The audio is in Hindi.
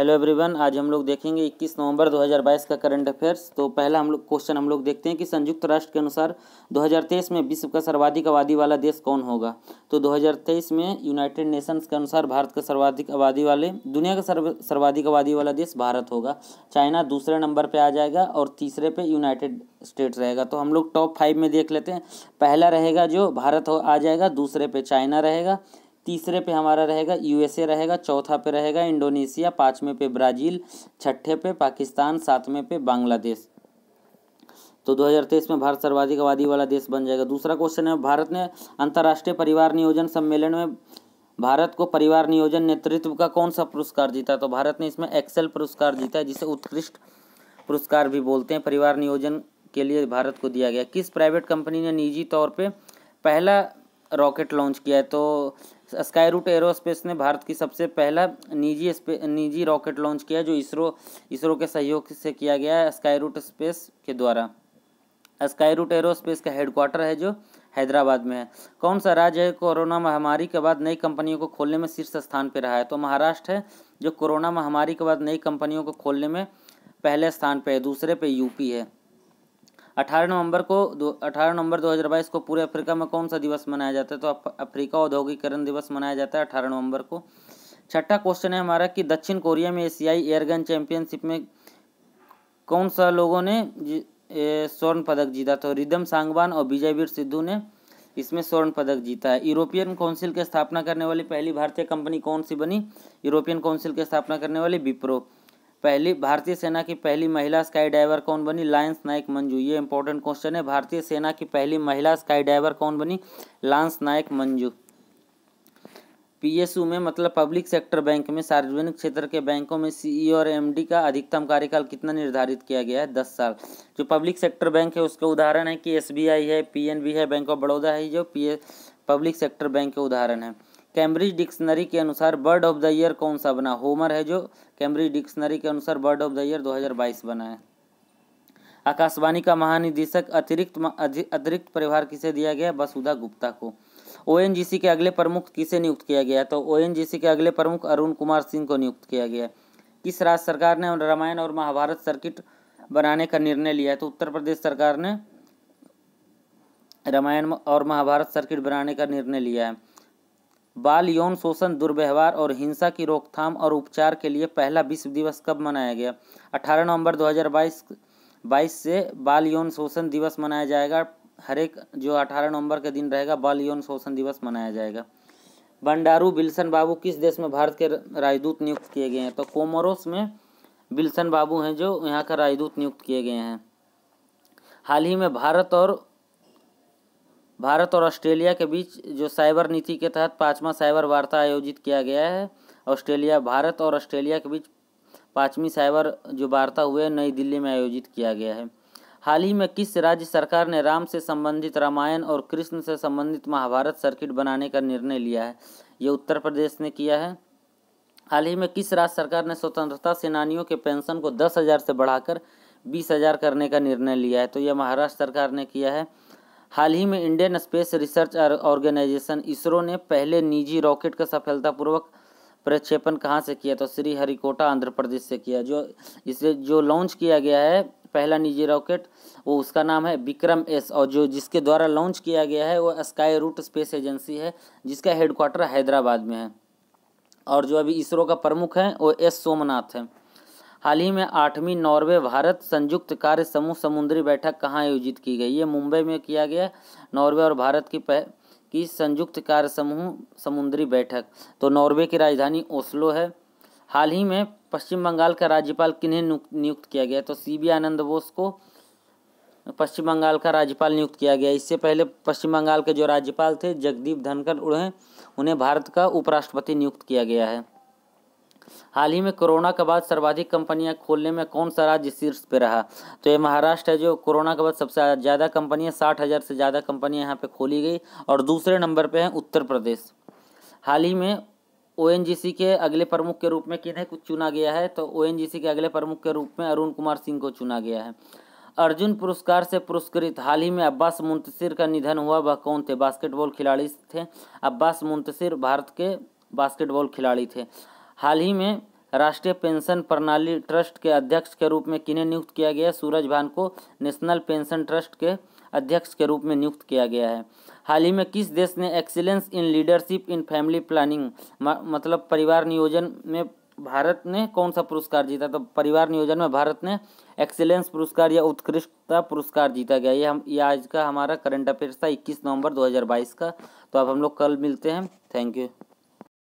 हेलो एवरीवन आज हम लोग देखेंगे 21 नवंबर 2022 का करंट अफेयर्स तो पहला हम लोग क्वेश्चन हम लोग देखते हैं कि संयुक्त राष्ट्र के अनुसार 2023 में विश्व का सर्वाधिक आबादी वाला देश कौन होगा तो 2023 में यूनाइटेड नेशंस के अनुसार भारत का सर्वाधिक आबादी वाले दुनिया का सर्व सर्वाधिक आबादी वाला देश भारत होगा चाइना दूसरे नंबर पर आ जाएगा और तीसरे पर यूनाइटेड स्टेट रहेगा तो हम लोग टॉप फाइव में देख लेते हैं पहला रहेगा जो भारत आ जाएगा दूसरे पर चाइना रहेगा तीसरे पे हमारा रहेगा यूएसए रहेगा चौथा पे रहेगा इंडोनेशिया पाँचवें पे ब्राज़ील छठे पे पाकिस्तान सातवें पे बांग्लादेश तो 2023 में भारत सर्वाधिक आबादी वाला देश बन जाएगा दूसरा क्वेश्चन है भारत ने अंतर्राष्ट्रीय परिवार नियोजन सम्मेलन में भारत को परिवार नियोजन नेतृत्व का कौन सा पुरस्कार जीता तो भारत ने इसमें एक्सेल पुरस्कार जीता है जिसे उत्कृष्ट पुरस्कार भी बोलते हैं परिवार नियोजन के लिए भारत को दिया गया किस प्राइवेट कंपनी ने निजी तौर पर पहला रॉकेट लॉन्च किया है तो स्काई रूट एरोस्पेस ने भारत की सबसे पहला निजी निजी रॉकेट लॉन्च किया जो इसरो इसरो के सहयोग से किया गया है स्काई रूट स्पेस के द्वारा स्काई रूट एरोस्पेस का हेडक्वार्टर है जो हैदराबाद में है कौन सा राज्य है कोरोना महामारी के बाद नई कंपनियों को खोलने में शीर्ष स्थान पर रहा है तो महाराष्ट्र है जो कोरोना महामारी के बाद नई कंपनियों को खोलने में पहले स्थान पर है दूसरे पे यूपी है अठारह नवंबर को अठारह नवंबर 2022 को पूरे अफ्रीका में कौन सा दिवस मनाया जाता है तो अफ्रीका औद्योगिकरण दिवस मनाया जाता है अठारह नवंबर को छठा क्वेश्चन है हमारा कि दक्षिण कोरिया में एशियाई एयरगन चैंपियनशिप में कौन सा लोगों ने स्वर्ण पदक जीता तो रिदम सांगवान और विजयवीर सिद्धू ने इसमें स्वर्ण पदक जीता है यूरोपियन काउंसिल की स्थापना करने वाली पहली भारतीय कंपनी कौन सी बनी यूरोपियन काउंसिल की स्थापना करने वाली विप्रो पहली भारतीय सेना की पहली महिला स्काई डाइवर कौन बनी लायंस नायक मंजू ये इंपॉर्टेंट क्वेश्चन है भारतीय सेना की पहली महिला स्काई डाइवर कौन बनी लांस नायक मंजू पीएसयू में मतलब पब्लिक सेक्टर बैंक में सार्वजनिक क्षेत्र के बैंकों में सीई e और एमडी का अधिकतम कार्यकाल कितना निर्धारित किया गया है दस साल जो पब्लिक सेक्टर बैंक है उसका उदाहरण है कि एसबीआई है पीएनबी है बैंक ऑफ बड़ौदा है जो पी पब्लिक सेक्टर बैंक के उदाहरण है कैम्ब्रिज डिक्शनरी के अनुसार बर्ड ऑफ द ईयर कौन सा बना होमर है जो कैम्ब्रिज डिक्शनरी के अनुसार बर्ड ऑफ द ईयर 2022 बना है आकाशवाणी का महानिदेशक अतिरिक्त अतिरिक्त परिवार किसे दिया गया वसुधा गुप्ता को ओ के अगले प्रमुख किसे नियुक्त किया गया तो ओ के अगले प्रमुख अरुण कुमार सिंह को नियुक्त किया गया किस राज्य सरकार ने रामायण और महाभारत सर्किट बनाने का निर्णय लिया है तो उत्तर प्रदेश सरकार ने रामायण और महाभारत सर्किट बनाने का निर्णय लिया है बाल यौन शोषण दुर्व्यवहार और हिंसा की रोकथाम और उपचार के लिए पहला विश्व दिवस कब मनाया गया 18 नवंबर 2022 बाईस से बाल यौन शोषण दिवस मनाया जाएगा हर एक जो 18 नवंबर के दिन रहेगा बाल यौन शोषण दिवस मनाया जाएगा बंडारू बिल्सन बाबू किस देश में भारत के राजदूत नियुक्त किए गए हैं तो कोमोरोस में बिल्सन बाबू हैं जो यहाँ का राजदूत नियुक्त किए गए हैं हाल ही में भारत और भारत और ऑस्ट्रेलिया के बीच जो साइबर नीति के तहत पाँचवा साइबर वार्ता आयोजित किया गया है ऑस्ट्रेलिया भारत और ऑस्ट्रेलिया के बीच पाँचवीं साइबर जो वार्ता हुए नई दिल्ली में आयोजित किया गया है हाल ही में किस राज्य सरकार ने राम से संबंधित रामायण और कृष्ण से संबंधित महाभारत सर्किट बनाने का निर्णय लिया है ये उत्तर प्रदेश ने किया है हाल ही में किस राज्य सरकार ने स्वतंत्रता सेनानियों के पेंशन को दस हज़ार से बढ़ाकर बीस हज़ार करने का निर्णय लिया है तो यह महाराष्ट्र सरकार ने किया है हाल ही में Indian space research organisation ISRO ने पहले निजी रॉकेट का सफलतापूर्वक प्रक्षेपण कहाँ से किया तो श्री हरिकोटा आंध्र प्रदेश से किया जो इसे जो लॉन्च किया गया है पहला निजी रॉकेट वो उसका नाम है विक्रम एस और जो जिसके द्वारा लॉन्च किया गया है वो स्काई रूट स्पेस एजेंसी है जिसका हेडक्वार्टर हैदराबाद में है और जो अभी इसरो का प्रमुख है वो एस सोमनाथ है हाल ही में आठवीं नॉर्वे भारत संयुक्त कार्य समूह समुद्री बैठक कहाँ आयोजित की गई ये मुंबई में किया गया नॉर्वे और भारत की पह, की संयुक्त कार्य समूह समुद्री बैठक तो नॉर्वे की राजधानी ओस्लो है हाल ही में पश्चिम बंगाल का राज्यपाल किन्हें नियुक्त किया गया तो सी बी आनंद बोस को पश्चिम बंगाल का राज्यपाल नियुक्त किया गया इससे पहले पश्चिम बंगाल के जो राज्यपाल थे जगदीप धनखड़ उन्हें उन्हें भारत का उपराष्ट्रपति नियुक्त किया गया है हाल ही में कोरोना के बाद सर्वाधिक कंपनियां खोलने में कौन सा राज्य शीर्ष पे रहा तो ये महाराष्ट्र है जो कोरोना के बाद सबसे ज़्यादा कंपनियां साठ हज़ार से ज़्यादा कंपनियां यहाँ पे खोली गई और दूसरे नंबर पे हैं उत्तर प्रदेश हाल ही में ओ के अगले प्रमुख के रूप में किन्हें कुछ चुना गया है तो ओ के अगले प्रमुख के रूप में अरुण कुमार सिंह को चुना गया है अर्जुन पुरस्कार से पुरस्कृत हाल ही में अब्बास मुंतसिर का निधन हुआ वह कौन थे बास्केटबॉल खिलाड़ी थे अब्बास मुंतसिर भारत के बास्केटबॉल खिलाड़ी थे हाल ही में राष्ट्रीय पेंशन प्रणाली ट्रस्ट के अध्यक्ष के रूप में किन्हें नियुक्त किया गया सूरज भान को नेशनल पेंशन ट्रस्ट के अध्यक्ष के रूप में नियुक्त किया गया है हाल ही में किस देश ने excellence in leadership in family planning मतलब परिवार नियोजन में भारत ने कौन सा पुरस्कार जीता तो परिवार नियोजन में भारत ने एक्सीलेंस पुरस्कार या उत्कृष्टता पुरस्कार जीता गया ये हम ये आज का हमारा करंट अफेयर्स था इक्कीस नवंबर दो का तो अब हम लोग कल मिलते हैं थैंक यू